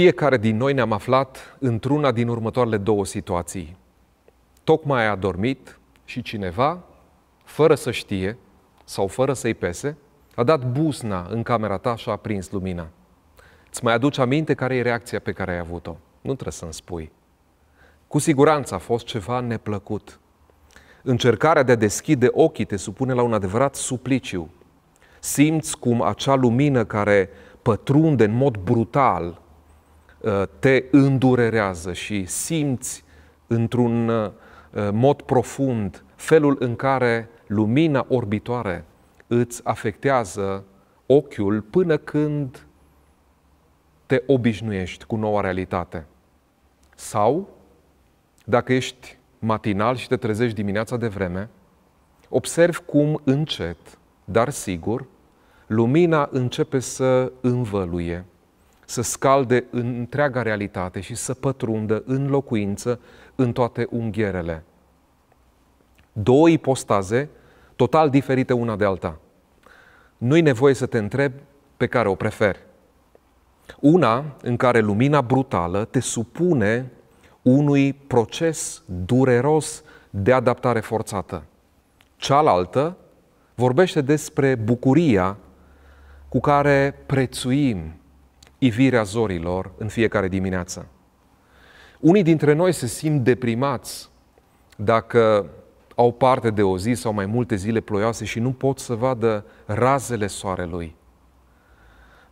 Fiecare din noi ne-am aflat într-una din următoarele două situații. Tocmai a dormit și cineva, fără să știe sau fără să-i pese, a dat busna în camera ta și a prins lumina. Îți mai aduci aminte care e reacția pe care ai avut-o. Nu trebuie să-mi spui. Cu siguranță a fost ceva neplăcut. Încercarea de a deschide ochii te supune la un adevărat supliciu. Simți cum acea lumină care pătrunde în mod brutal Uh, te îndurerează și simți într-un uh, mod profund felul în care lumina orbitoare îți afectează ochiul până când te obișnuiești cu noua realitate. Sau, dacă ești matinal și te trezești dimineața de vreme, observi cum încet, dar sigur, lumina începe să învăluie să scalde în întreaga realitate și să pătrundă în locuință în toate unghierele. Două ipostaze total diferite una de alta. Nu-i nevoie să te întrebi pe care o preferi. Una în care lumina brutală te supune unui proces dureros de adaptare forțată. Cealaltă vorbește despre bucuria cu care prețuim ivirea zorilor în fiecare dimineață. Unii dintre noi se simt deprimați dacă au parte de o zi sau mai multe zile ploioase și nu pot să vadă razele soarelui.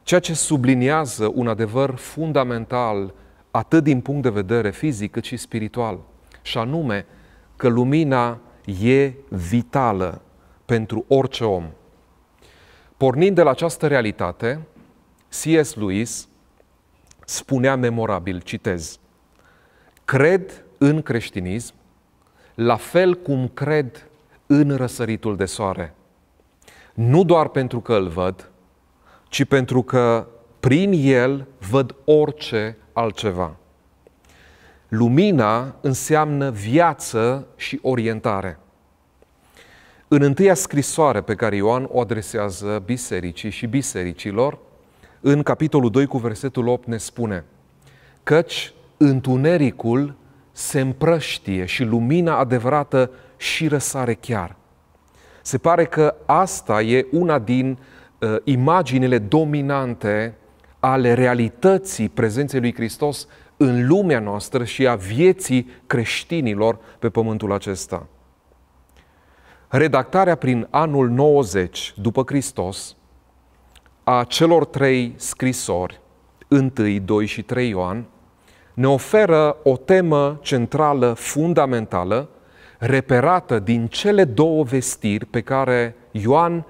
Ceea ce subliniază un adevăr fundamental atât din punct de vedere fizic cât și spiritual, și anume că lumina e vitală pentru orice om. Pornind de la această realitate, C.S. Lewis spunea memorabil, citez, Cred în creștinism la fel cum cred în răsăritul de soare. Nu doar pentru că îl văd, ci pentru că prin el văd orice altceva. Lumina înseamnă viață și orientare. În întâia scrisoare pe care Ioan o adresează bisericii și bisericilor, în capitolul 2 cu versetul 8 ne spune Căci întunericul se împrăștie și lumina adevărată și răsare chiar. Se pare că asta e una din uh, imaginile dominante ale realității prezenței lui Hristos în lumea noastră și a vieții creștinilor pe pământul acesta. Redactarea prin anul 90 după Hristos a celor trei scrisori, 1, 2 și 3 Ioan, ne oferă o temă centrală, fundamentală, reperată din cele două vestiri pe care Ioan,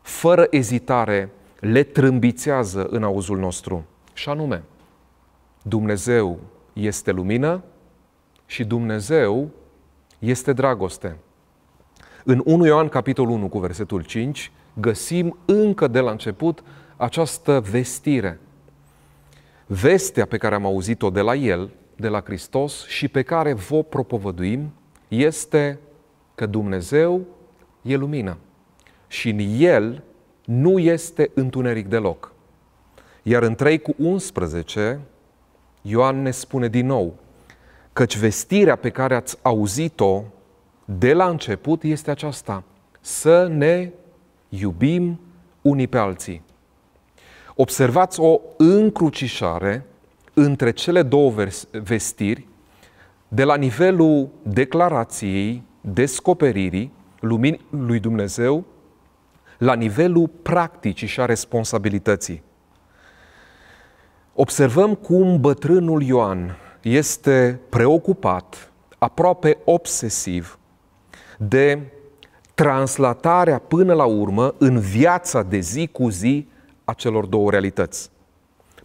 fără ezitare, le trâmbițează în auzul nostru. Și anume, Dumnezeu este lumină și Dumnezeu este dragoste. În 1 Ioan, capitolul 1, cu versetul 5, găsim încă de la început această vestire. Vestea pe care am auzit-o de la El, de la Hristos și pe care vă propovăduim este că Dumnezeu e lumină și în El nu este întuneric deloc. Iar în 3 cu 11, Ioan ne spune din nou, căci vestirea pe care ați auzit-o de la început este aceasta, să ne iubim unii pe alții. Observați o încrucișare între cele două vestiri, de la nivelul declarației, descoperirii luminii lui Dumnezeu, la nivelul practicii și a responsabilității. Observăm cum bătrânul Ioan este preocupat, aproape obsesiv, de translatarea până la urmă în viața de zi cu zi a celor două realități.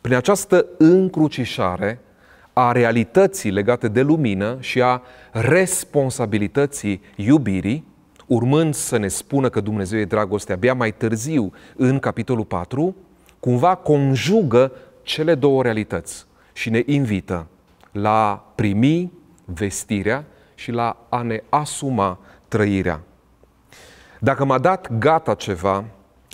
Prin această încrucișare a realității legate de lumină și a responsabilității iubirii, urmând să ne spună că Dumnezeu e dragoste abia mai târziu, în capitolul 4, cumva conjugă cele două realități și ne invită la primi vestirea și la a ne asuma trăirea. Dacă m-a dat gata ceva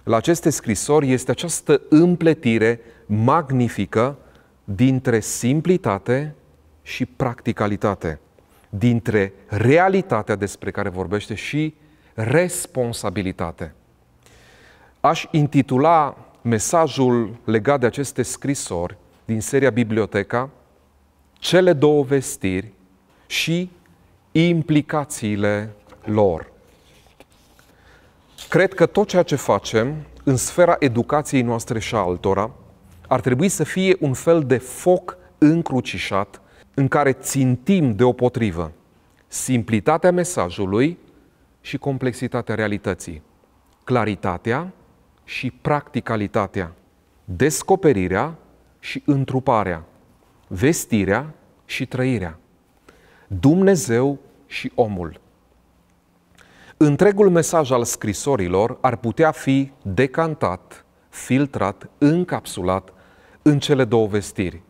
la aceste scrisori este această împletire magnifică dintre simplitate și practicalitate, dintre realitatea despre care vorbește și responsabilitate. Aș intitula mesajul legat de aceste scrisori din seria Biblioteca, cele două vestiri și implicațiile lor. Cred că tot ceea ce facem în sfera educației noastre și a altora ar trebui să fie un fel de foc încrucișat în care țintim deopotrivă simplitatea mesajului și complexitatea realității, claritatea și practicalitatea, descoperirea și întruparea, vestirea și trăirea, Dumnezeu și omul. Întregul mesaj al scrisorilor ar putea fi decantat, filtrat, încapsulat în cele două vestiri.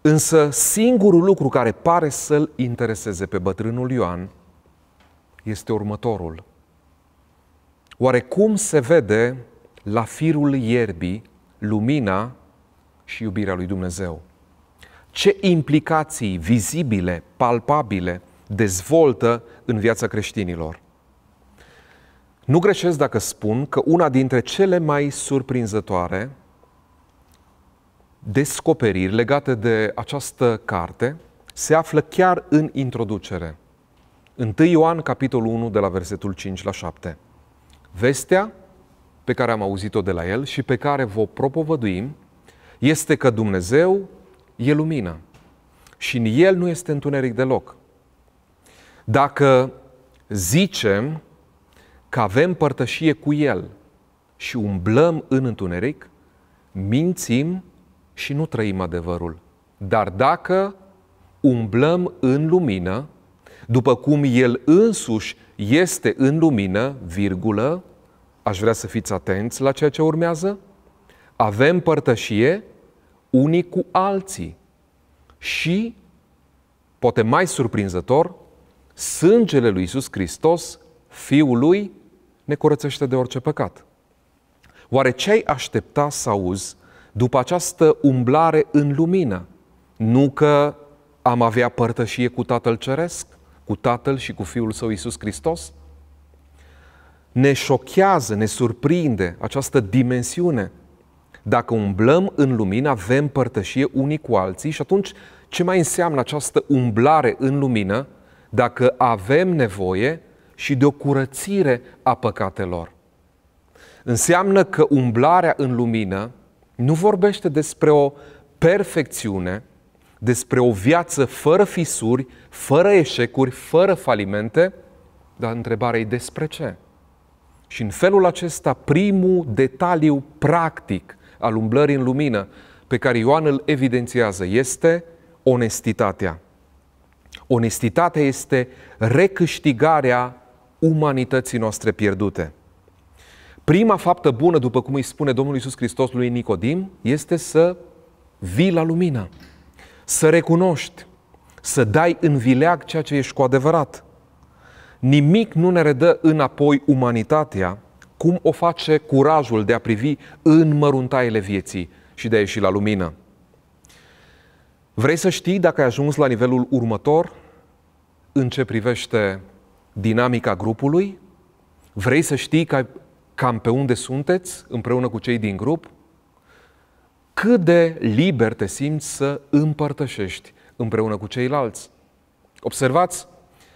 Însă singurul lucru care pare să-l intereseze pe bătrânul Ioan este următorul. Oare cum se vede la firul ierbii lumina și iubirea lui Dumnezeu? Ce implicații vizibile, palpabile, dezvoltă în viața creștinilor? Nu greșesc dacă spun că una dintre cele mai surprinzătoare descoperiri legate de această carte se află chiar în introducere. 1 Ioan, capitolul 1, de la versetul 5 la 7. Vestea pe care am auzit-o de la el și pe care vă propovăduim este că Dumnezeu e lumină și în el nu este întuneric deloc. Dacă zicem că avem părtășie cu El și umblăm în întuneric, mințim și nu trăim adevărul. Dar dacă umblăm în lumină, după cum El însuși este în lumină, virgulă, aș vrea să fiți atenți la ceea ce urmează, avem părtășie unii cu alții și, poate mai surprinzător, sângele lui Iisus Hristos, Fiul lui ne curățește de orice păcat. Oare ce ai aștepta să auzi după această umblare în lumină? Nu că am avea părtășie cu Tatăl Ceresc, cu Tatăl și cu Fiul Său Iisus Hristos? Ne șochează, ne surprinde această dimensiune. Dacă umblăm în lumină, avem părtășie unii cu alții și atunci ce mai înseamnă această umblare în lumină dacă avem nevoie și de o curățire a păcatelor. Înseamnă că umblarea în lumină nu vorbește despre o perfecțiune, despre o viață fără fisuri, fără eșecuri, fără falimente, dar întrebarea e despre ce? Și în felul acesta, primul detaliu practic al umblării în lumină pe care Ioan îl evidențiază este onestitatea. Onestitatea este recâștigarea umanității noastre pierdute. Prima faptă bună, după cum îi spune Domnul Iisus Hristos lui Nicodim, este să vii la lumină, să recunoști, să dai în vileag ceea ce ești cu adevărat. Nimic nu ne redă înapoi umanitatea cum o face curajul de a privi în măruntaiele vieții și de a ieși la lumină. Vrei să știi dacă ai ajuns la nivelul următor în ce privește dinamica grupului? Vrei să știi ca, cam pe unde sunteți împreună cu cei din grup? Cât de liber te simți să împărtășești împreună cu ceilalți? Observați,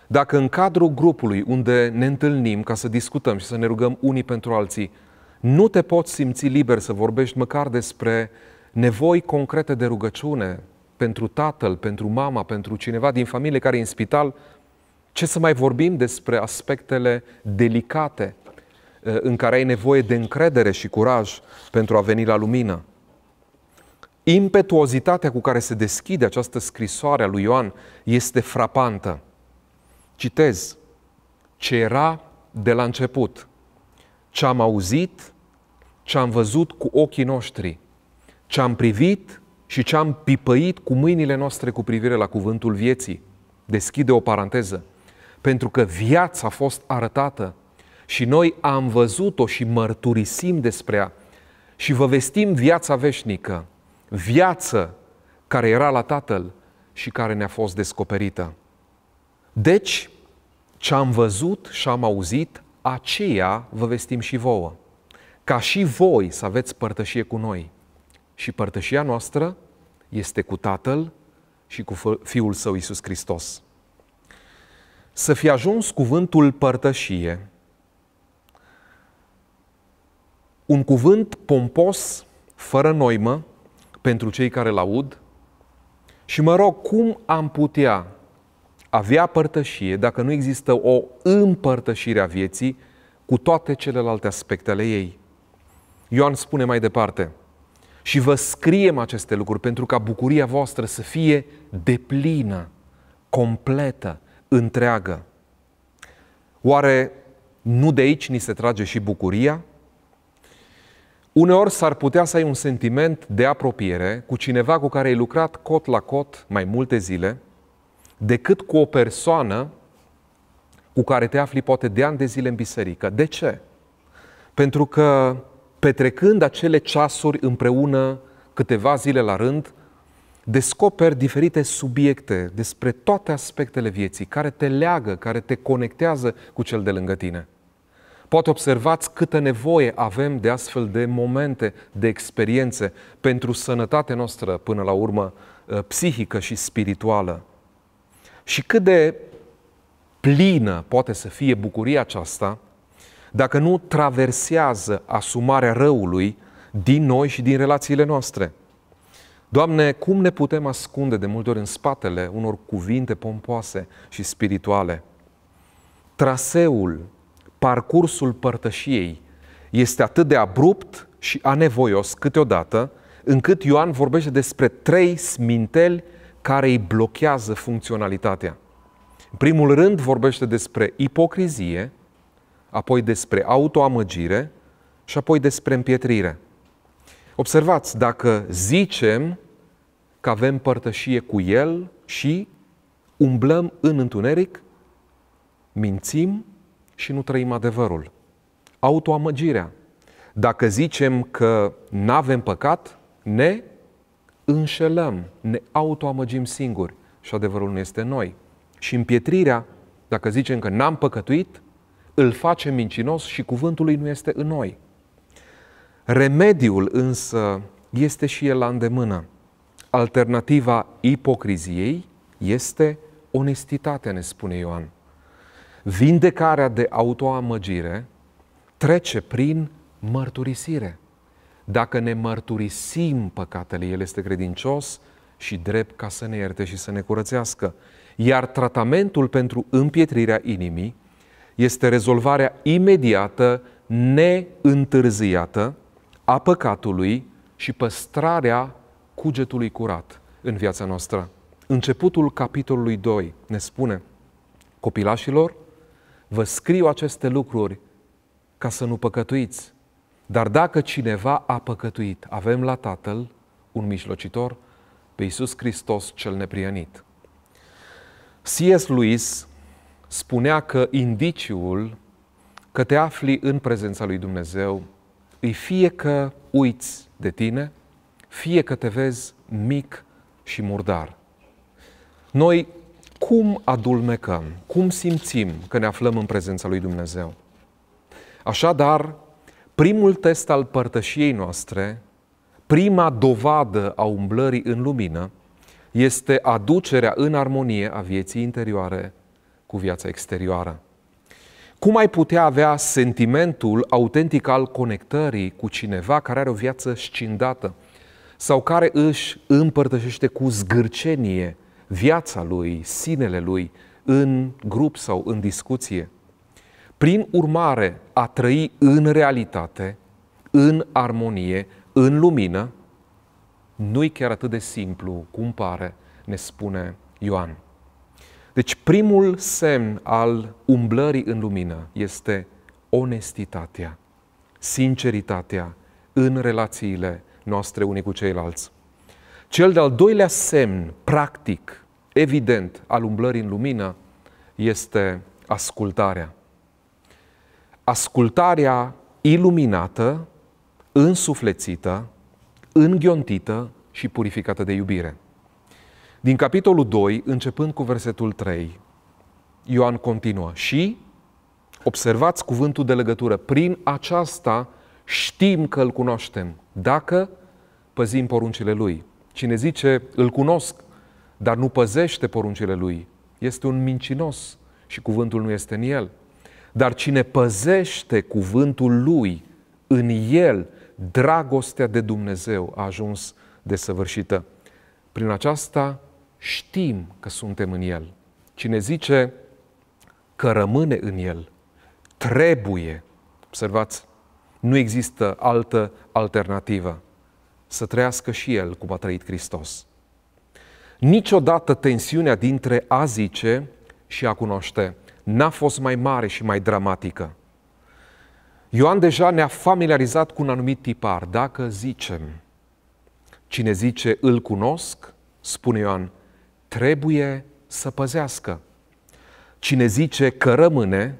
dacă în cadrul grupului unde ne întâlnim ca să discutăm și să ne rugăm unii pentru alții, nu te poți simți liber să vorbești măcar despre nevoi concrete de rugăciune pentru tatăl, pentru mama, pentru cineva din familie care e în spital, ce să mai vorbim despre aspectele delicate eh, în care ai nevoie de încredere și curaj pentru a veni la lumină? Impetuozitatea cu care se deschide această scrisoare a lui Ioan este frapantă. Citez. Ce era de la început, ce am auzit, ce am văzut cu ochii noștri, ce am privit și ce am pipăit cu mâinile noastre cu privire la cuvântul vieții. Deschide o paranteză pentru că viața a fost arătată și noi am văzut-o și mărturisim despre ea și vă vestim viața veșnică, viață care era la Tatăl și care ne-a fost descoperită. Deci, ce am văzut și am auzit, aceea vă vestim și vouă, ca și voi să aveți părtășie cu noi. Și părtășia noastră este cu Tatăl și cu Fiul Său Isus Hristos să fi ajuns cuvântul părtășie. Un cuvânt pompos, fără noimă, pentru cei care îl aud și mă rog, cum am putea avea părtășie dacă nu există o împărtășire a vieții cu toate celelalte aspecte ale ei? Ioan spune mai departe, și vă scriem aceste lucruri pentru ca bucuria voastră să fie deplină, completă, întreagă. Oare nu de aici ni se trage și bucuria? Uneori s-ar putea să ai un sentiment de apropiere cu cineva cu care ai lucrat cot la cot mai multe zile, decât cu o persoană cu care te afli poate de ani de zile în biserică. De ce? Pentru că petrecând acele ceasuri împreună câteva zile la rând, descoperi diferite subiecte despre toate aspectele vieții, care te leagă, care te conectează cu cel de lângă tine. Poate observați câtă nevoie avem de astfel de momente, de experiențe pentru sănătatea noastră, până la urmă, ă, psihică și spirituală. Și cât de plină poate să fie bucuria aceasta dacă nu traversează asumarea răului din noi și din relațiile noastre. Doamne, cum ne putem ascunde de multe ori în spatele unor cuvinte pompoase și spirituale? Traseul, parcursul părtășiei este atât de abrupt și anevoios câteodată, încât Ioan vorbește despre trei sminteli care îi blochează funcționalitatea. În primul rând vorbește despre ipocrizie, apoi despre autoamăgire și apoi despre împietrire. Observați, dacă zicem că avem părtășie cu El și umblăm în întuneric, mințim și nu trăim adevărul. Autoamăgirea. Dacă zicem că nu avem păcat, ne înșelăm, ne autoamăgim singuri și adevărul nu este noi. Și împietrirea, dacă zicem că n-am păcătuit, îl facem mincinos și cuvântul lui nu este în noi. Remediul însă este și el la îndemână. Alternativa ipocriziei este onestitatea, ne spune Ioan. Vindecarea de autoamăgire trece prin mărturisire. Dacă ne mărturisim păcatele, El este credincios și drept ca să ne ierte și să ne curățească. Iar tratamentul pentru împietrirea inimii este rezolvarea imediată, neîntârziată, a păcatului și păstrarea cugetului curat în viața noastră. Începutul capitolului 2 ne spune, copilașilor, vă scriu aceste lucruri ca să nu păcătuiți. Dar dacă cineva a păcătuit, avem la Tatăl un mijlocitor, pe Iisus Hristos cel neprienit. C.S. Lewis spunea că indiciul că te afli în prezența lui Dumnezeu îi fie că uiți de tine, fie că te vezi mic și murdar. Noi cum adulmecăm, cum simțim că ne aflăm în prezența lui Dumnezeu? Așadar, primul test al părtășiei noastre, prima dovadă a umblării în lumină, este aducerea în armonie a vieții interioare cu viața exterioară. Cum ai putea avea sentimentul autentic al conectării cu cineva care are o viață scindată sau care își împărtășește cu zgârcenie viața lui, sinele lui, în grup sau în discuție? Prin urmare, a trăi în realitate, în armonie, în lumină, nu-i chiar atât de simplu cum pare, ne spune Ioan. Deci primul semn al umblării în lumină este onestitatea, sinceritatea în relațiile noastre unii cu ceilalți. Cel de-al doilea semn practic, evident, al umblării în lumină este ascultarea. Ascultarea iluminată, însuflețită, înghiontită și purificată de iubire. Din capitolul 2, începând cu versetul 3, Ioan continuă și observați cuvântul de legătură. Prin aceasta știm că îl cunoaștem, dacă păzim poruncile lui. Cine zice îl cunosc, dar nu păzește poruncile lui, este un mincinos și cuvântul nu este în el. Dar cine păzește cuvântul lui, în el dragostea de Dumnezeu a ajuns desăvârșită. Prin aceasta știm că suntem în El. Cine zice că rămâne în El, trebuie, observați, nu există altă alternativă, să trăiască și El cum a trăit Hristos. Niciodată tensiunea dintre a zice și a cunoaște n-a fost mai mare și mai dramatică. Ioan deja ne-a familiarizat cu un anumit tipar. Dacă zicem, cine zice îl cunosc, spune Ioan, trebuie să păzească. Cine zice că rămâne,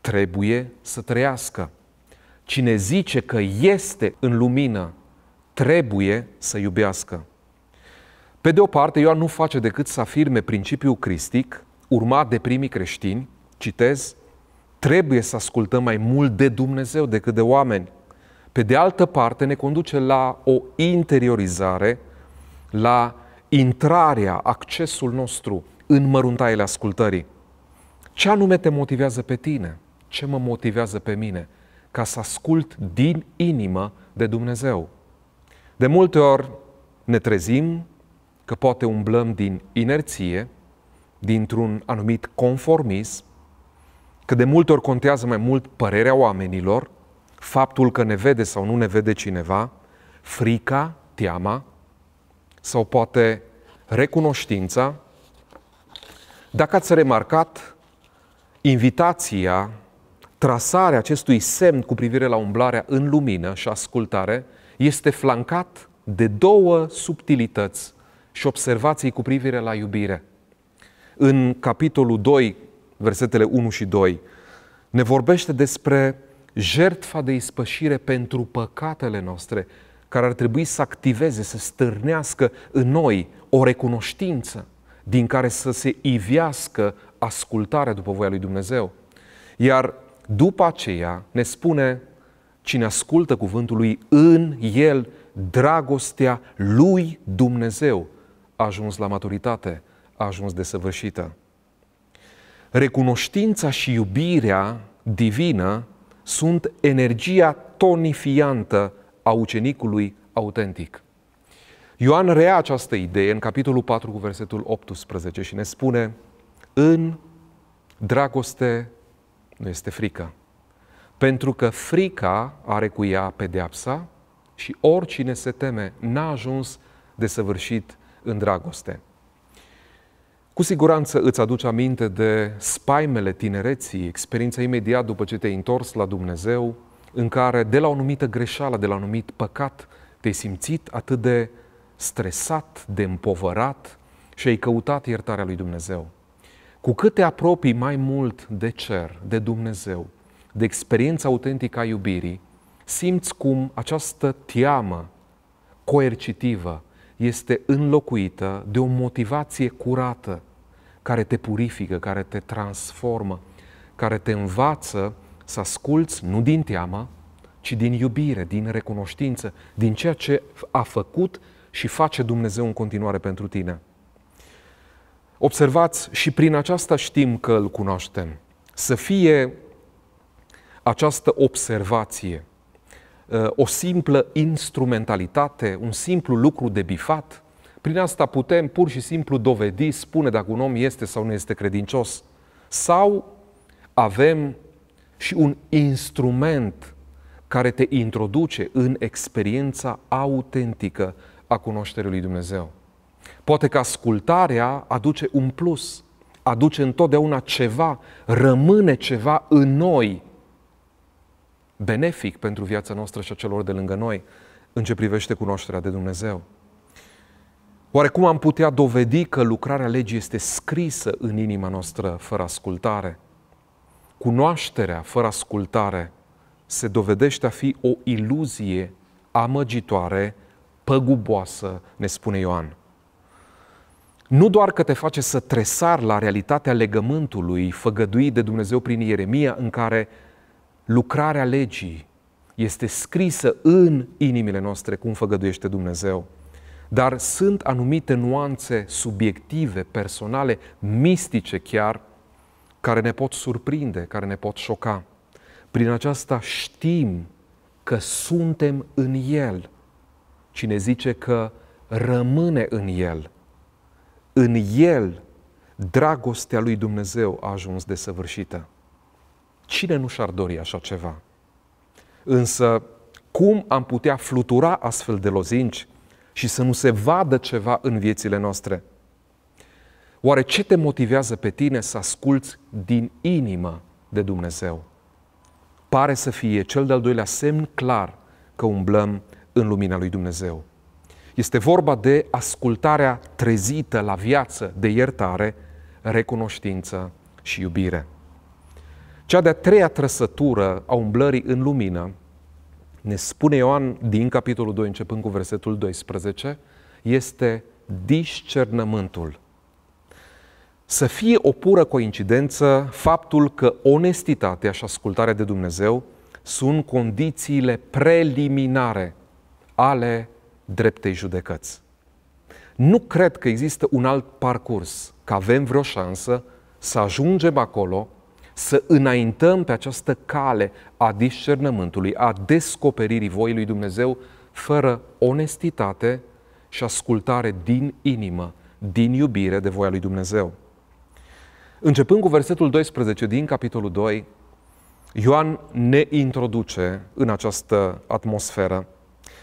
trebuie să trăiască. Cine zice că este în lumină, trebuie să iubească. Pe de o parte, Ioan nu face decât să afirme principiul cristic, urmat de primii creștini, citez, trebuie să ascultăm mai mult de Dumnezeu decât de oameni. Pe de altă parte, ne conduce la o interiorizare, la intrarea, accesul nostru în măruntaile ascultării. Ce anume te motivează pe tine? Ce mă motivează pe mine? Ca să ascult din inimă de Dumnezeu. De multe ori ne trezim că poate umblăm din inerție, dintr-un anumit conformism, că de multe ori contează mai mult părerea oamenilor, faptul că ne vede sau nu ne vede cineva, frica, teama, sau poate recunoștința, dacă ați remarcat, invitația, trasarea acestui semn cu privire la umblarea în lumină și ascultare este flancat de două subtilități și observații cu privire la iubire. În capitolul 2, versetele 1 și 2, ne vorbește despre jertfa de ispășire pentru păcatele noastre, care ar trebui să activeze, să stârnească în noi o recunoștință din care să se iviască ascultarea după voia lui Dumnezeu. Iar după aceea ne spune cine ascultă cuvântul lui în el dragostea lui Dumnezeu a ajuns la maturitate, a ajuns desăvârșită. Recunoștința și iubirea divină sunt energia tonifiantă a ucenicului autentic. Ioan rea această idee în capitolul 4 cu versetul 18 și ne spune În dragoste nu este frică, pentru că frica are cu ea pedeapsa și oricine se teme n-a ajuns de săvârșit în dragoste. Cu siguranță îți aduci aminte de spaimele tinereții, experiența imediat după ce te-ai întors la Dumnezeu, în care de la o anumită greșeală, de la un anumit păcat, te-ai simțit atât de stresat, de împovărat și ai căutat iertarea lui Dumnezeu. Cu cât te apropii mai mult de cer, de Dumnezeu, de experiența autentică a iubirii, simți cum această teamă coercitivă este înlocuită de o motivație curată care te purifică, care te transformă, care te învață să asculți nu din teamă, ci din iubire, din recunoștință, din ceea ce a făcut și face Dumnezeu în continuare pentru tine. Observați și prin aceasta știm că îl cunoaștem. Să fie această observație uh, o simplă instrumentalitate, un simplu lucru de bifat, prin asta putem pur și simplu dovedi, spune dacă un om este sau nu este credincios. Sau avem și un instrument care te introduce în experiența autentică a cunoașterii lui Dumnezeu. Poate că ascultarea aduce un plus, aduce întotdeauna ceva, rămâne ceva în noi, benefic pentru viața noastră și a celor de lângă noi, în ce privește cunoașterea de Dumnezeu. Oare cum am putea dovedi că lucrarea legii este scrisă în inima noastră fără ascultare? Cunoașterea fără ascultare se dovedește a fi o iluzie amăgitoare, păguboasă, ne spune Ioan. Nu doar că te face să tresar la realitatea legământului făgăduit de Dumnezeu prin Ieremia, în care lucrarea legii este scrisă în inimile noastre, cum făgăduiește Dumnezeu, dar sunt anumite nuanțe subiective, personale, mistice chiar, care ne pot surprinde, care ne pot șoca. Prin aceasta știm că suntem în El. Cine zice că rămâne în El, în El dragostea lui Dumnezeu a ajuns desăvârșită. Cine nu și-ar dori așa ceva? Însă, cum am putea flutura astfel de lozinci și să nu se vadă ceva în viețile noastre? Oare ce te motivează pe tine să asculți din inimă de Dumnezeu? Pare să fie cel de-al doilea semn clar că umblăm în lumina lui Dumnezeu. Este vorba de ascultarea trezită la viață de iertare, recunoștință și iubire. Cea de-a treia trăsătură a umblării în lumină, ne spune Ioan din capitolul 2, începând cu versetul 12, este discernământul să fie o pură coincidență faptul că onestitatea și ascultarea de Dumnezeu sunt condițiile preliminare ale dreptei judecăți. Nu cred că există un alt parcurs, că avem vreo șansă să ajungem acolo, să înaintăm pe această cale a discernământului, a descoperirii voii lui Dumnezeu, fără onestitate și ascultare din inimă, din iubire de voia lui Dumnezeu. Începând cu versetul 12 din capitolul 2, Ioan ne introduce în această atmosferă.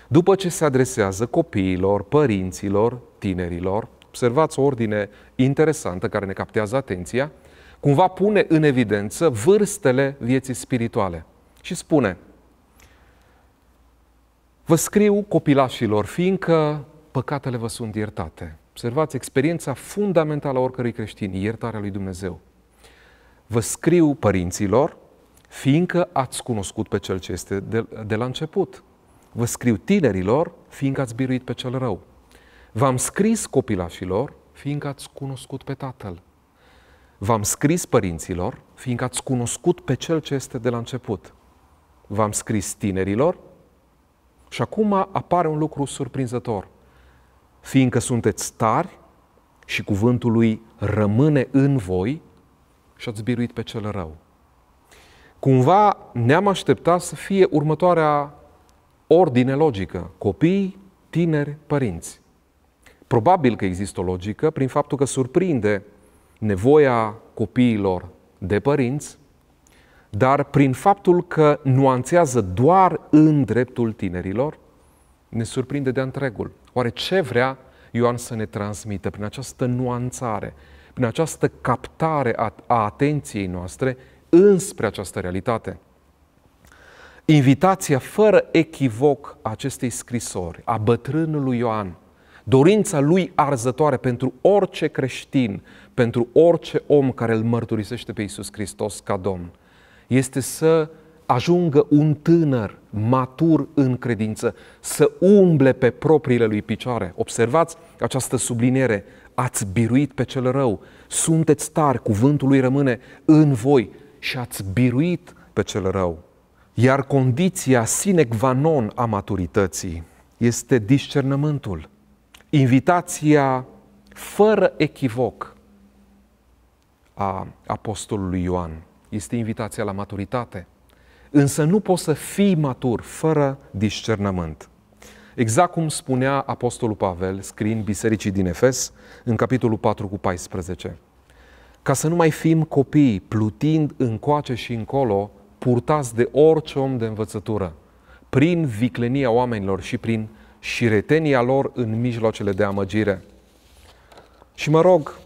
După ce se adresează copiilor, părinților, tinerilor, observați o ordine interesantă care ne captează atenția, cumva pune în evidență vârstele vieții spirituale și spune Vă scriu copilașilor, fiindcă păcatele vă sunt iertate observați, experiența fundamentală a oricărui creștin, iertarea lui Dumnezeu. Vă scriu părinților, fiindcă ați cunoscut pe cel ce este de, de la început. Vă scriu tinerilor, fiindcă ați biruit pe cel rău. V-am scris copilașilor, fiindcă ați cunoscut pe tatăl. V-am scris părinților, fiindcă ați cunoscut pe cel ce este de la început. V-am scris tinerilor și acum apare un lucru surprinzător – fiindcă sunteți tari și cuvântul lui rămâne în voi și ați biruit pe cel rău. Cumva ne-am așteptat să fie următoarea ordine logică. Copii, tineri, părinți. Probabil că există o logică prin faptul că surprinde nevoia copiilor de părinți, dar prin faptul că nuanțează doar în dreptul tinerilor, ne surprinde de întregul. Oare ce vrea Ioan să ne transmită prin această nuanțare, prin această captare a, a atenției noastre înspre această realitate? Invitația fără echivoc a acestei scrisori, a bătrânului Ioan, dorința lui arzătoare pentru orice creștin, pentru orice om care îl mărturisește pe Iisus Hristos ca Domn, este să ajungă un tânăr matur în credință să umble pe propriile lui picioare. Observați această subliniere. Ați biruit pe cel rău, sunteți tari, cuvântul lui rămâne în voi și ați biruit pe cel rău. Iar condiția sine qua non a maturității este discernământul, invitația fără echivoc a apostolului Ioan. Este invitația la maturitate. Însă nu poți să fii matur fără discernământ. Exact cum spunea Apostolul Pavel, scriind bisericii din Efes, în capitolul 4 cu 14. Ca să nu mai fim copii, plutind încoace și încolo, purtați de orice om de învățătură, prin viclenia oamenilor și prin șiretenia lor în mijloacele de amăgire. Și mă rog,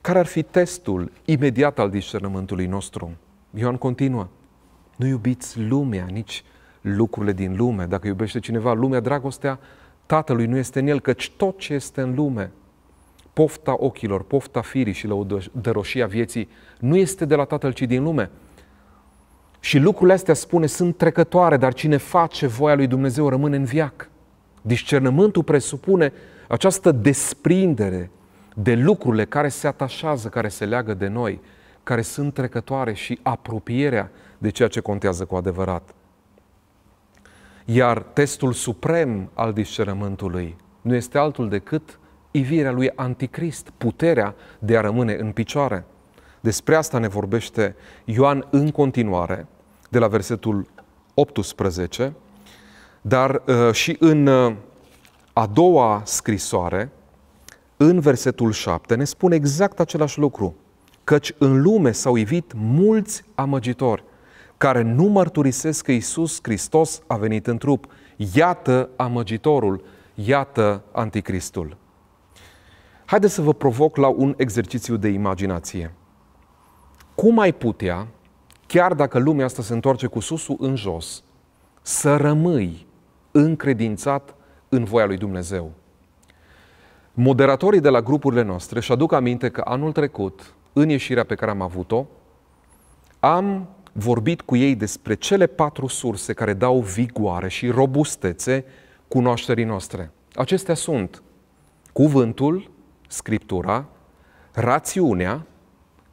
care ar fi testul imediat al discernământului nostru? Ioan continuă. Nu iubiți lumea, nici lucrurile din lume. Dacă iubește cineva lumea, dragostea Tatălui nu este în el, căci tot ce este în lume, pofta ochilor, pofta firii și lăudăroșia vieții, nu este de la Tatăl, ci din lume. Și lucrurile astea, spune, sunt trecătoare, dar cine face voia lui Dumnezeu rămâne în viac. Discernământul presupune această desprindere de lucrurile care se atașează, care se leagă de noi, care sunt trecătoare și apropierea de ceea ce contează cu adevărat. Iar testul suprem al discernământului nu este altul decât ivirea lui Anticrist, puterea de a rămâne în picioare. Despre asta ne vorbește Ioan în continuare, de la versetul 18, dar uh, și în uh, a doua scrisoare, în versetul 7, ne spune exact același lucru, căci în lume s-au ivit mulți amăgitori care nu mărturisesc că Isus Hristos a venit în trup. Iată amăgitorul, iată anticristul. Haideți să vă provoc la un exercițiu de imaginație. Cum ai putea, chiar dacă lumea asta se întoarce cu susul în jos, să rămâi încredințat în voia lui Dumnezeu? Moderatorii de la grupurile noastre și aduc aminte că anul trecut, în ieșirea pe care am avut-o, am vorbit cu ei despre cele patru surse care dau vigoare și robustețe cunoașterii noastre. Acestea sunt cuvântul, scriptura, rațiunea,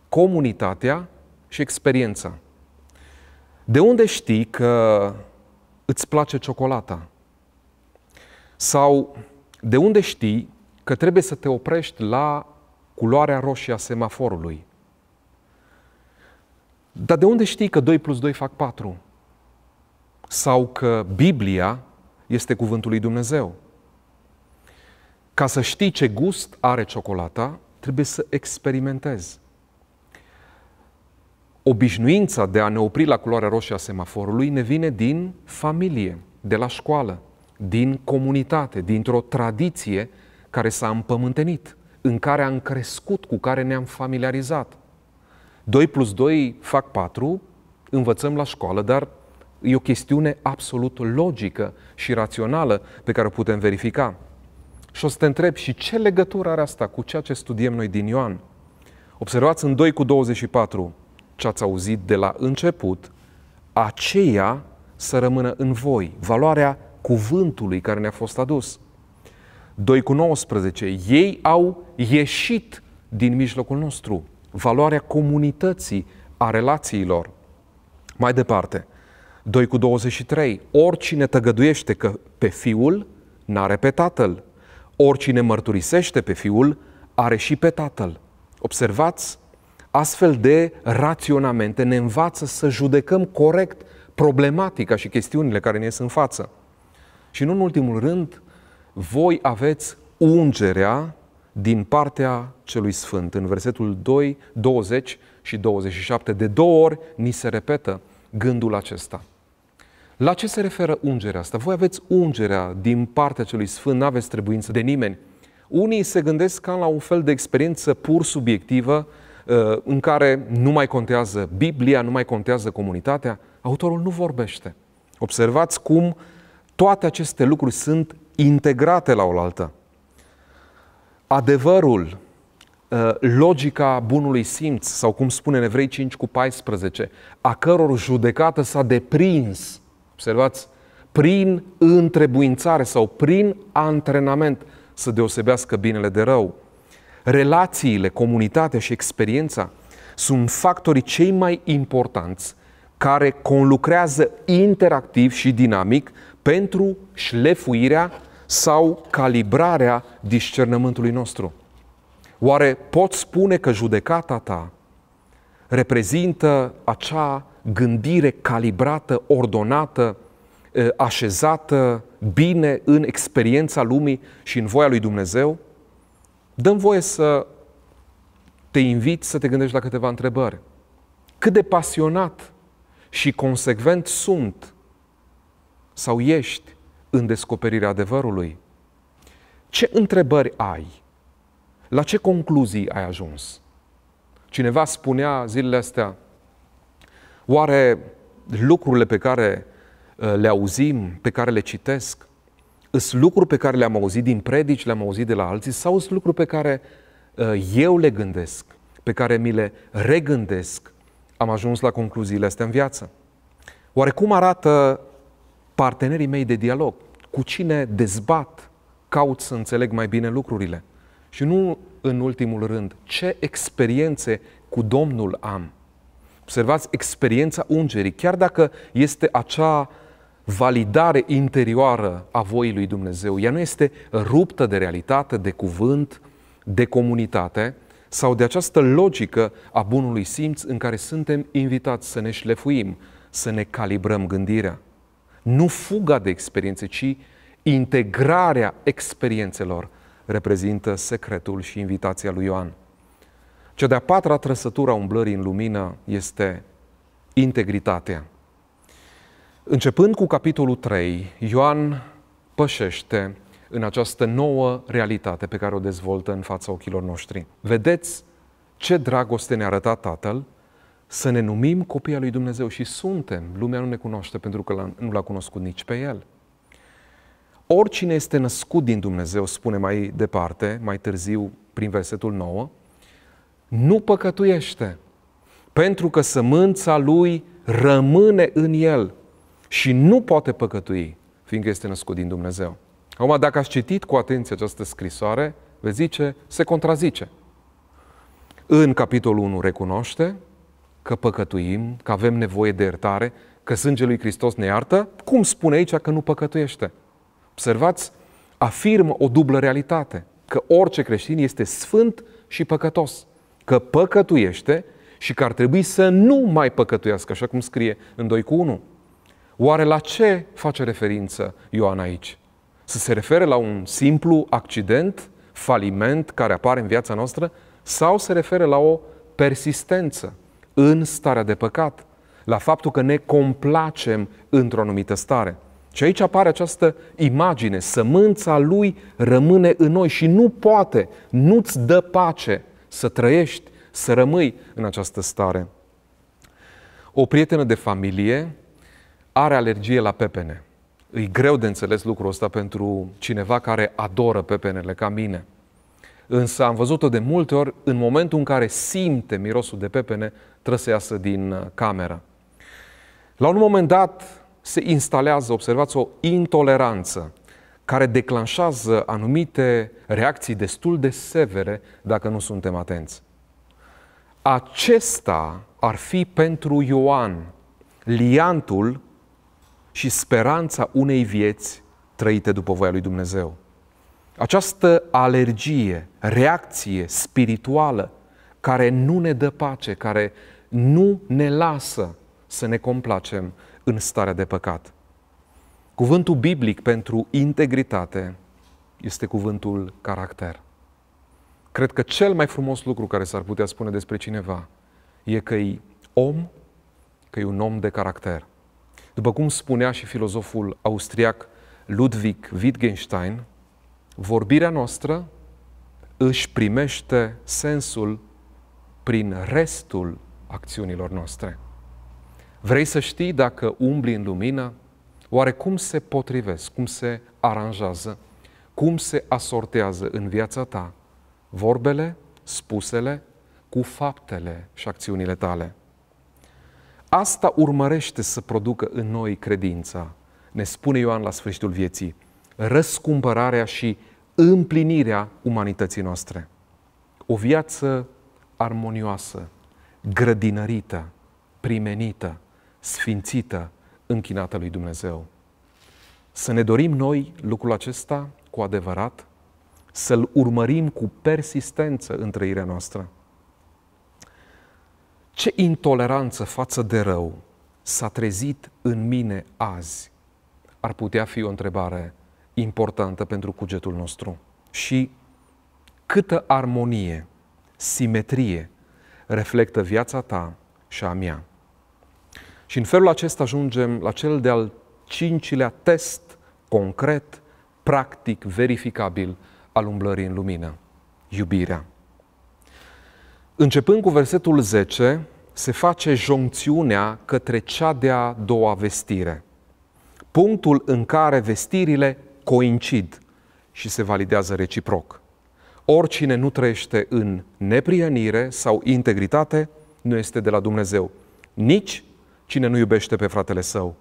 comunitatea și experiența. De unde știi că îți place ciocolata? Sau de unde știi că trebuie să te oprești la culoarea roșie a semaforului? Dar de unde știi că 2 plus 2 fac 4? Sau că Biblia este cuvântul lui Dumnezeu? Ca să știi ce gust are ciocolata, trebuie să experimentezi. Obișnuința de a ne opri la culoarea roșie a semaforului ne vine din familie, de la școală, din comunitate, dintr-o tradiție care s-a împământenit, în care am crescut, cu care ne-am familiarizat. 2 plus 2 fac 4, învățăm la școală, dar e o chestiune absolut logică și rațională pe care o putem verifica. Și o să te întreb și ce legătură are asta cu ceea ce studiem noi din Ioan? Observați în 2 cu 24 ce ați auzit de la început, aceea să rămână în voi, valoarea cuvântului care ne-a fost adus. 2 cu 19, ei au ieșit din mijlocul nostru valoarea comunității, a relațiilor. Mai departe, 2 cu 23. Oricine tăgăduiește că pe fiul, n-are pe tatăl. Oricine mărturisește pe fiul, are și pe tatăl. Observați, astfel de raționamente ne învață să judecăm corect problematica și chestiunile care ne ies în față. Și nu în ultimul rând, voi aveți ungerea din partea celui Sfânt. În versetul 2, 20 și 27, de două ori ni se repetă gândul acesta. La ce se referă ungerea asta? Voi aveți ungerea din partea celui Sfânt, nu aveți trebuință de nimeni. Unii se gândesc ca la un fel de experiență pur subiectivă, uh, în care nu mai contează Biblia, nu mai contează comunitatea. Autorul nu vorbește. Observați cum toate aceste lucruri sunt integrate la oaltă adevărul, uh, logica bunului simț, sau cum spune în Evrei 5 cu 14, a căror judecată s-a deprins, observați, prin întrebuințare sau prin antrenament să deosebească binele de rău. Relațiile, comunitatea și experiența sunt factorii cei mai importanți care conlucrează interactiv și dinamic pentru șlefuirea sau calibrarea discernământului nostru. Oare pot spune că judecata ta reprezintă acea gândire calibrată, ordonată, așezată bine în experiența lumii și în voia lui Dumnezeu? Dăm voie să te invit să te gândești la câteva întrebări. Cât de pasionat și consecvent sunt sau ești în descoperirea adevărului? Ce întrebări ai? La ce concluzii ai ajuns? Cineva spunea zilele astea, oare lucrurile pe care uh, le auzim, pe care le citesc, sunt lucruri pe care le-am auzit din predici, le-am auzit de la alții, sau sunt lucruri pe care uh, eu le gândesc, pe care mi le regândesc, am ajuns la concluziile astea în viață. Oare cum arată partenerii mei de dialog, cu cine dezbat, caut să înțeleg mai bine lucrurile. Și nu în ultimul rând, ce experiențe cu Domnul am. Observați experiența ungerii, chiar dacă este acea validare interioară a voii lui Dumnezeu, ea nu este ruptă de realitate, de cuvânt, de comunitate sau de această logică a bunului simț în care suntem invitați să ne șlefuim, să ne calibrăm gândirea. Nu fuga de experiențe, ci integrarea experiențelor reprezintă secretul și invitația lui Ioan. Cea de-a patra trăsătură a umblării în lumină este integritatea. Începând cu capitolul 3, Ioan pășește în această nouă realitate pe care o dezvoltă în fața ochilor noștri. Vedeți ce dragoste ne-a arătat Tatăl să ne numim copii al lui Dumnezeu și suntem. Lumea nu ne cunoaște pentru că nu l-a cunoscut nici pe El. Oricine este născut din Dumnezeu, spune mai departe, mai târziu, prin versetul 9, nu păcătuiește, pentru că sămânța lui rămâne în el și nu poate păcătui, fiindcă este născut din Dumnezeu. Acum, dacă ați citit cu atenție această scrisoare, veți zice, se contrazice. În capitolul 1 recunoaște, că păcătuim, că avem nevoie de iertare, că sângele lui Hristos ne iartă, cum spune aici că nu păcătuiește? Observați, afirmă o dublă realitate, că orice creștin este sfânt și păcătos, că păcătuiește și că ar trebui să nu mai păcătuiască, așa cum scrie în 2 cu 1. Oare la ce face referință Ioan aici? Să se refere la un simplu accident, faliment care apare în viața noastră sau se refere la o persistență, în starea de păcat, la faptul că ne complacem într-o anumită stare. Și aici apare această imagine, sămânța lui rămâne în noi și nu poate, nu-ți dă pace să trăiești, să rămâi în această stare. O prietenă de familie are alergie la pepene. E greu de înțeles lucrul ăsta pentru cineva care adoră pepenele ca mine – Însă am văzut-o de multe ori, în momentul în care simte mirosul de pepene, trebuie din uh, cameră. La un moment dat se instalează, observați, o intoleranță care declanșează anumite reacții destul de severe dacă nu suntem atenți. Acesta ar fi pentru Ioan liantul și speranța unei vieți trăite după voia lui Dumnezeu. Această alergie, reacție spirituală care nu ne dă pace, care nu ne lasă să ne complacem în starea de păcat. Cuvântul biblic pentru integritate este cuvântul caracter. Cred că cel mai frumos lucru care s-ar putea spune despre cineva e că e om, că e un om de caracter. După cum spunea și filozoful austriac Ludwig Wittgenstein, vorbirea noastră își primește sensul prin restul acțiunilor noastre. Vrei să știi dacă umbli în lumină? Oare cum se potrivesc, cum se aranjează, cum se asortează în viața ta vorbele, spusele, cu faptele și acțiunile tale? Asta urmărește să producă în noi credința, ne spune Ioan la sfârșitul vieții răscumpărarea și împlinirea umanității noastre. O viață armonioasă, grădinărită, primenită, sfințită, închinată lui Dumnezeu. Să ne dorim noi lucrul acesta cu adevărat, să-l urmărim cu persistență în trăirea noastră. Ce intoleranță față de rău s-a trezit în mine azi? Ar putea fi o întrebare importantă pentru cugetul nostru și câtă armonie, simetrie reflectă viața ta și a mea. Și în felul acesta ajungem la cel de-al cincilea test concret, practic, verificabil al umblării în lumină, iubirea. Începând cu versetul 10, se face joncțiunea către cea de-a doua vestire, punctul în care vestirile coincid și se validează reciproc. Oricine nu trăiește în neprienire sau integritate nu este de la Dumnezeu, nici cine nu iubește pe fratele său.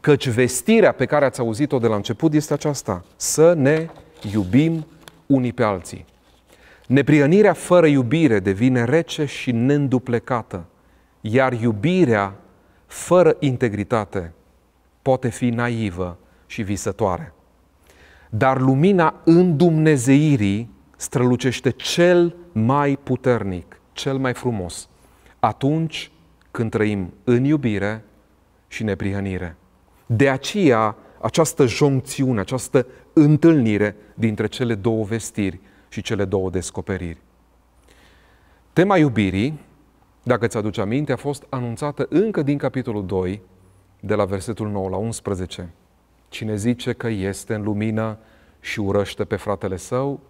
Căci vestirea pe care ați auzit-o de la început este aceasta, să ne iubim unii pe alții. Neprienirea fără iubire devine rece și neînduplecată, iar iubirea fără integritate poate fi naivă și visătoare dar lumina îndumnezeirii strălucește cel mai puternic, cel mai frumos, atunci când trăim în iubire și neprihănire. De aceea, această joncțiune, această întâlnire dintre cele două vestiri și cele două descoperiri. Tema iubirii, dacă ți-aduce aminte, a fost anunțată încă din capitolul 2, de la versetul 9 la 11. Cine zice că este în lumină și urăște pe fratele său,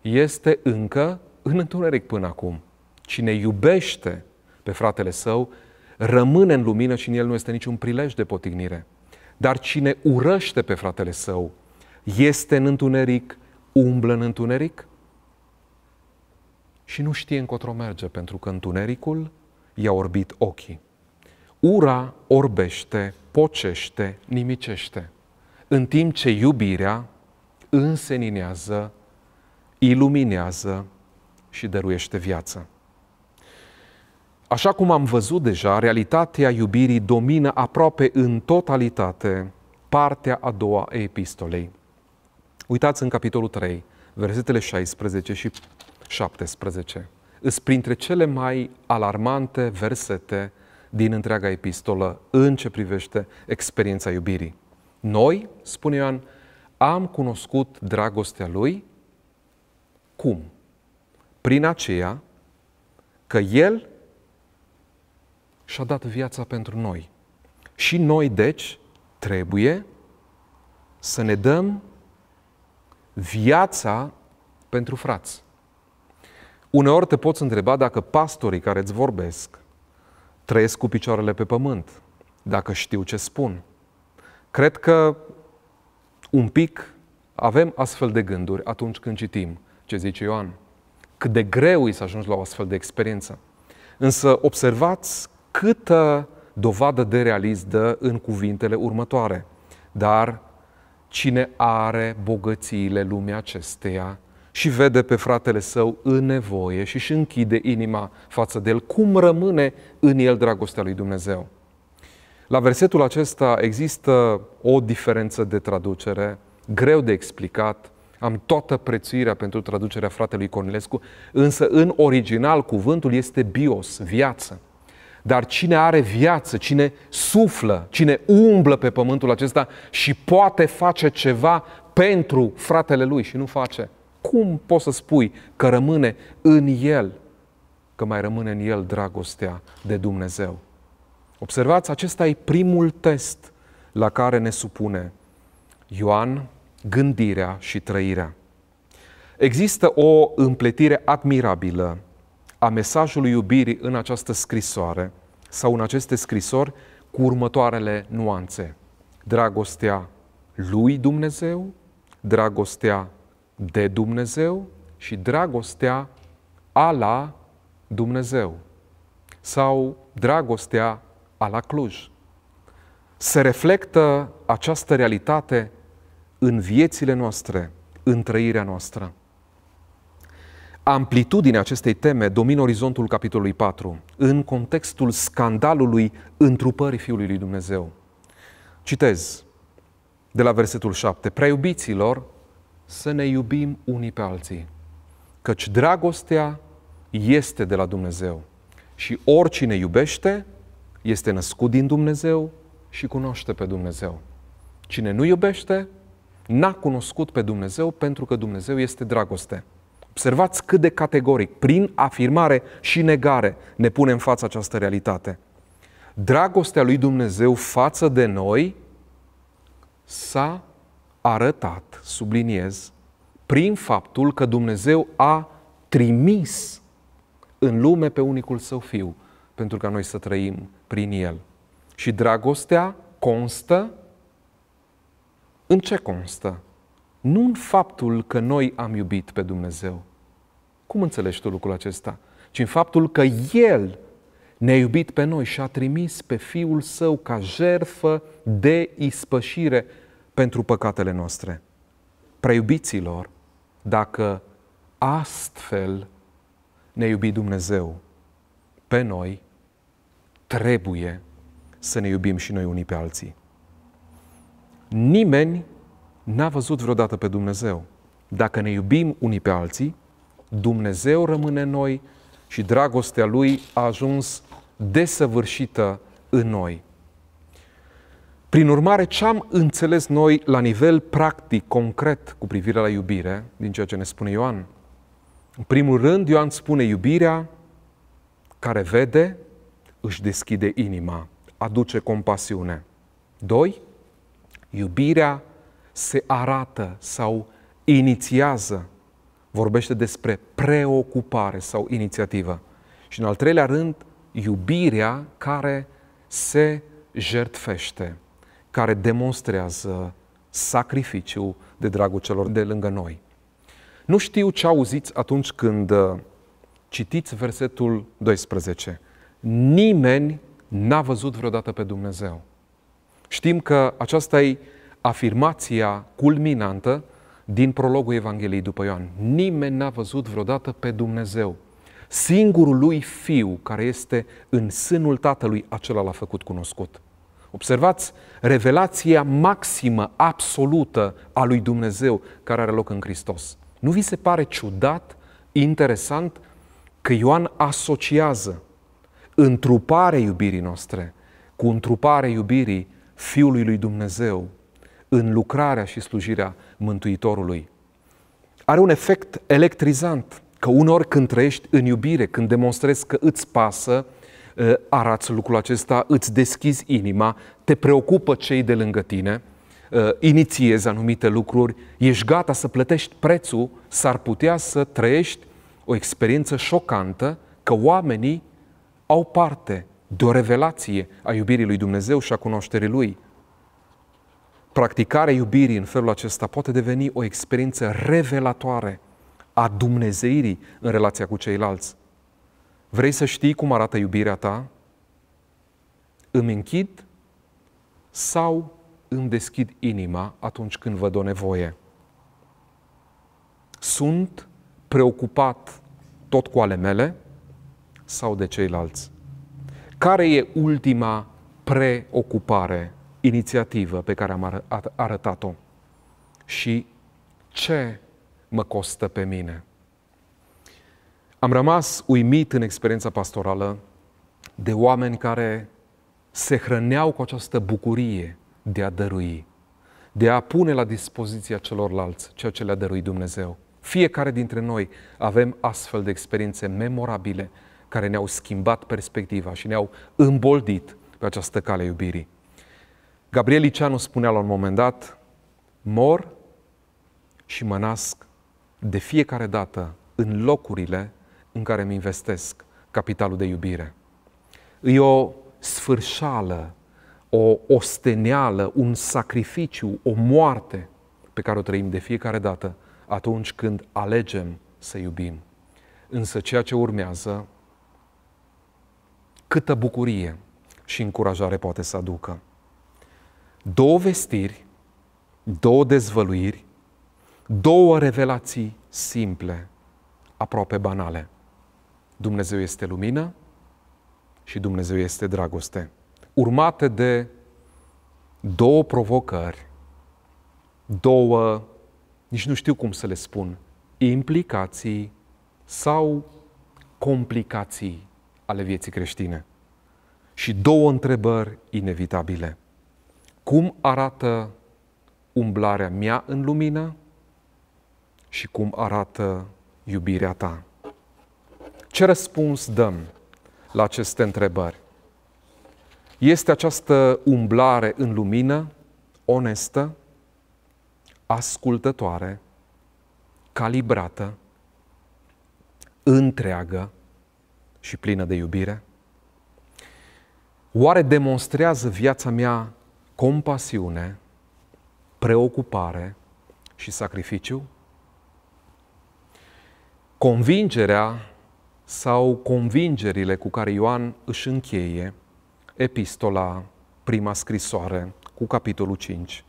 este încă în întuneric până acum. Cine iubește pe fratele său, rămâne în lumină și în el nu este niciun prilej de potignire. Dar cine urăște pe fratele său, este în întuneric, umblă în întuneric și nu știe încotro merge, pentru că întunericul i-a orbit ochii. Ura orbește, pocește, nimicește în timp ce iubirea înseninează, iluminează și dăruiește viață. Așa cum am văzut deja, realitatea iubirii domină aproape în totalitate partea a doua a epistolei. Uitați în capitolul 3, versetele 16 și 17. Îs printre cele mai alarmante versete din întreaga epistolă în ce privește experiența iubirii. Noi, spune Ioan, am cunoscut dragostea lui cum? Prin aceea că el și-a dat viața pentru noi. Și noi, deci, trebuie să ne dăm viața pentru frați. Uneori te poți întreba dacă pastorii care îți vorbesc trăiesc cu picioarele pe pământ, dacă știu ce spun. Cred că un pic avem astfel de gânduri atunci când citim ce zice Ioan. Cât de greu e să ajungi la o astfel de experiență. Însă observați câtă dovadă de realism dă în cuvintele următoare. Dar cine are bogățiile lumii acesteia și vede pe fratele său în nevoie și își închide inima față de el, cum rămâne în el dragostea lui Dumnezeu? La versetul acesta există o diferență de traducere, greu de explicat. Am toată prețuirea pentru traducerea fratelui Cornilescu, însă în original cuvântul este bios, viață. Dar cine are viață, cine suflă, cine umblă pe pământul acesta și poate face ceva pentru fratele lui și nu face, cum poți să spui că rămâne în el, că mai rămâne în el dragostea de Dumnezeu? Observați, acesta e primul test la care ne supune Ioan gândirea și trăirea. Există o împletire admirabilă a mesajului iubirii în această scrisoare sau în aceste scrisori cu următoarele nuanțe. Dragostea lui Dumnezeu, dragostea de Dumnezeu și dragostea a la Dumnezeu sau dragostea a la Cluj. Se reflectă această realitate în viețile noastre, în trăirea noastră. Amplitudinea acestei teme domină orizontul capitolului 4, în contextul scandalului întrupării Fiului lui Dumnezeu. Citez de la versetul 7. Preiubiților, să ne iubim unii pe alții, căci dragostea este de la Dumnezeu și oricine iubește este născut din Dumnezeu și cunoaște pe Dumnezeu. Cine nu iubește, n-a cunoscut pe Dumnezeu pentru că Dumnezeu este dragoste. Observați cât de categoric, prin afirmare și negare, ne pune în fața această realitate. Dragostea lui Dumnezeu față de noi s-a arătat, subliniez, prin faptul că Dumnezeu a trimis în lume pe unicul său fiu, pentru ca noi să trăim prin el. Și dragostea constă în ce constă? Nu în faptul că noi am iubit pe Dumnezeu. Cum înțelegi tu lucrul acesta? Ci în faptul că El ne-a iubit pe noi și a trimis pe Fiul Său ca jerfă de ispășire pentru păcatele noastre. Preiubiților, dacă astfel ne iubi Dumnezeu pe noi, trebuie să ne iubim și noi unii pe alții. Nimeni n-a văzut vreodată pe Dumnezeu. Dacă ne iubim unii pe alții, Dumnezeu rămâne în noi și dragostea Lui a ajuns desăvârșită în noi. Prin urmare, ce am înțeles noi la nivel practic, concret, cu privire la iubire, din ceea ce ne spune Ioan? În primul rând, Ioan spune iubirea care vede, își deschide inima, aduce compasiune. 2. Iubirea se arată sau inițiază, vorbește despre preocupare sau inițiativă. Și în al treilea rând, iubirea care se jertfește, care demonstrează sacrificiu de dragul celor de lângă noi. Nu știu ce auziți atunci când uh, citiți versetul 12 nimeni n-a văzut vreodată pe Dumnezeu. Știm că aceasta e afirmația culminantă din prologul Evangheliei după Ioan. Nimeni n-a văzut vreodată pe Dumnezeu. Singurul lui Fiu care este în sânul Tatălui, acela l-a făcut cunoscut. Observați revelația maximă, absolută a lui Dumnezeu care are loc în Hristos. Nu vi se pare ciudat, interesant că Ioan asociază întrupare iubirii noastre, cu întrupare iubirii Fiului lui Dumnezeu în lucrarea și slujirea Mântuitorului. Are un efect electrizant, că unor când trăiești în iubire, când demonstrezi că îți pasă, ă, arăți lucrul acesta, îți deschizi inima, te preocupă cei de lângă tine, ă, inițiezi anumite lucruri, ești gata să plătești prețul, s-ar putea să trăiești o experiență șocantă că oamenii au parte de o revelație a iubirii lui Dumnezeu și a cunoașterii lui. Practicarea iubirii în felul acesta poate deveni o experiență revelatoare a dumnezeirii în relația cu ceilalți. Vrei să știi cum arată iubirea ta? Îmi închid sau îmi deschid inima atunci când văd o nevoie? Sunt preocupat tot cu ale mele sau de ceilalți? Care e ultima preocupare, inițiativă pe care am arătat-o? Și ce mă costă pe mine? Am rămas uimit în experiența pastorală de oameni care se hrăneau cu această bucurie de a dărui, de a pune la dispoziția celorlalți ceea ce le-a dăruit Dumnezeu. Fiecare dintre noi avem astfel de experiențe memorabile care ne-au schimbat perspectiva și ne-au îmboldit pe această cale iubirii. Gabriel Iceanu spunea la un moment dat, mor și mă nasc de fiecare dată în locurile în care îmi investesc capitalul de iubire. E o sfârșală, o osteneală, un sacrificiu, o moarte pe care o trăim de fiecare dată atunci când alegem să iubim. Însă ceea ce urmează câtă bucurie și încurajare poate să aducă. Două vestiri, două dezvăluiri, două revelații simple, aproape banale. Dumnezeu este lumină și Dumnezeu este dragoste, urmate de două provocări, două, nici nu știu cum să le spun, implicații sau complicații ale vieții creștine. Și două întrebări inevitabile. Cum arată umblarea mea în lumină și cum arată iubirea ta? Ce răspuns dăm la aceste întrebări? Este această umblare în lumină onestă, ascultătoare, calibrată, întreagă, și plină de iubire? Oare demonstrează viața mea compasiune, preocupare și sacrificiu? Convingerea sau convingerile cu care Ioan își încheie epistola, prima scrisoare cu capitolul 5,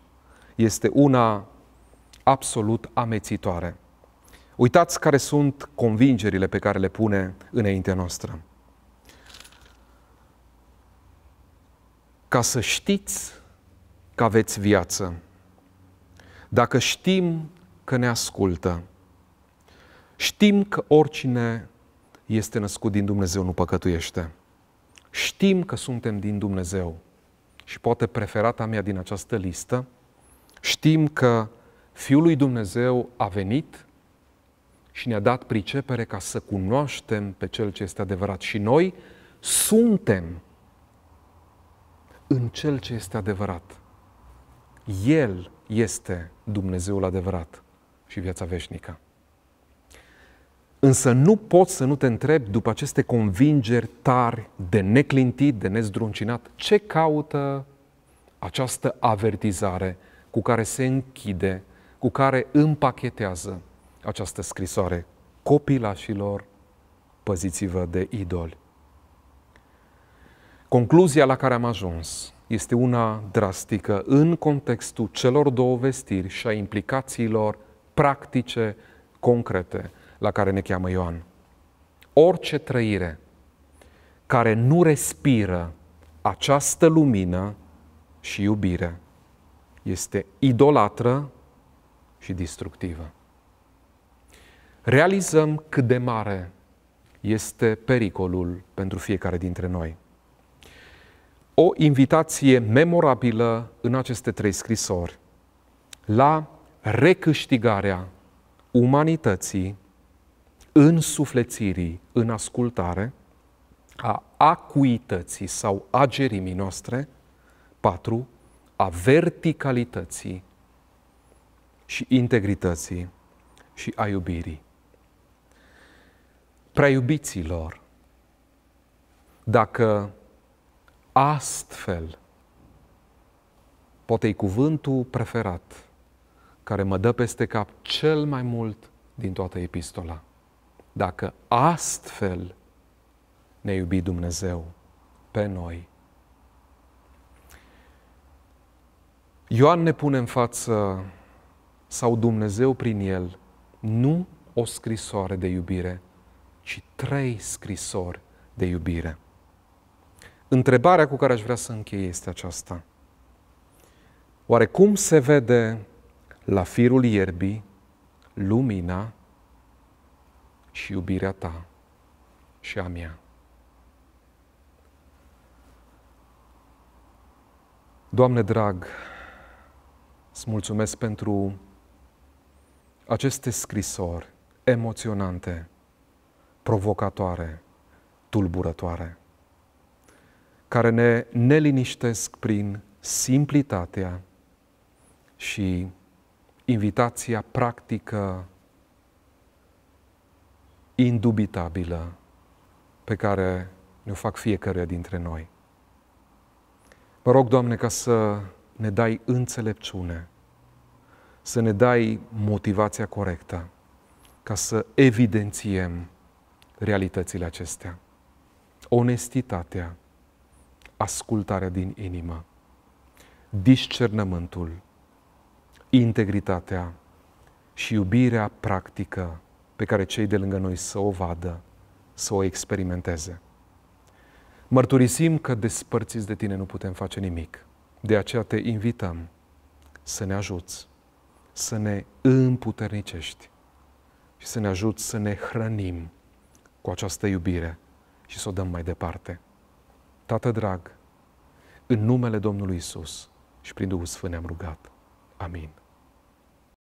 este una absolut amețitoare. Uitați care sunt convingerile pe care le pune înaintea noastră. Ca să știți că aveți viață, dacă știm că ne ascultă, știm că oricine este născut din Dumnezeu nu păcătuiește. Știm că suntem din Dumnezeu și poate preferata mea din această listă, știm că Fiul lui Dumnezeu a venit și ne-a dat pricepere ca să cunoaștem pe Cel ce este adevărat. Și noi suntem în Cel ce este adevărat. El este Dumnezeul adevărat și viața veșnică. Însă nu pot să nu te întreb, după aceste convingeri tari, de neclintit, de nezdruncinat, ce caută această avertizare cu care se închide, cu care împachetează această scrisoare. Copilașilor, păziți-vă de idoli. Concluzia la care am ajuns este una drastică în contextul celor două vestiri și a implicațiilor practice, concrete, la care ne cheamă Ioan. Orice trăire care nu respiră această lumină și iubire este idolatră și distructivă realizăm cât de mare este pericolul pentru fiecare dintre noi. O invitație memorabilă în aceste trei scrisori la recâștigarea umanității în sufletirii, în ascultare, a acuității sau agerimii noastre, patru, a verticalității și integrității și a iubirii prea iubiților, dacă astfel, poate cuvântul preferat care mă dă peste cap cel mai mult din toată epistola. Dacă astfel ne iubi Dumnezeu pe noi. Ioan ne pune în față, sau Dumnezeu prin el, nu o scrisoare de iubire, ci trei scrisori de iubire. Întrebarea cu care aș vrea să închei este aceasta. Oare cum se vede la firul ierbii lumina și iubirea ta și a mea? Doamne drag, îți mulțumesc pentru aceste scrisori emoționante provocatoare, tulburătoare, care ne neliniștesc prin simplitatea și invitația practică indubitabilă pe care ne-o fac fiecare dintre noi. Mă rog, Doamne, ca să ne dai înțelepciune, să ne dai motivația corectă, ca să evidențiem realitățile acestea. Onestitatea, ascultarea din inimă, discernământul, integritatea și iubirea practică pe care cei de lângă noi să o vadă, să o experimenteze. Mărturisim că despărțiți de tine nu putem face nimic. De aceea te invităm să ne ajuți, să ne împuternicești și să ne ajuți să ne hrănim cu această iubire și să o dăm mai departe. Tată drag, în numele Domnului Isus și prin Duhul Sfânt ne-am rugat. Amin.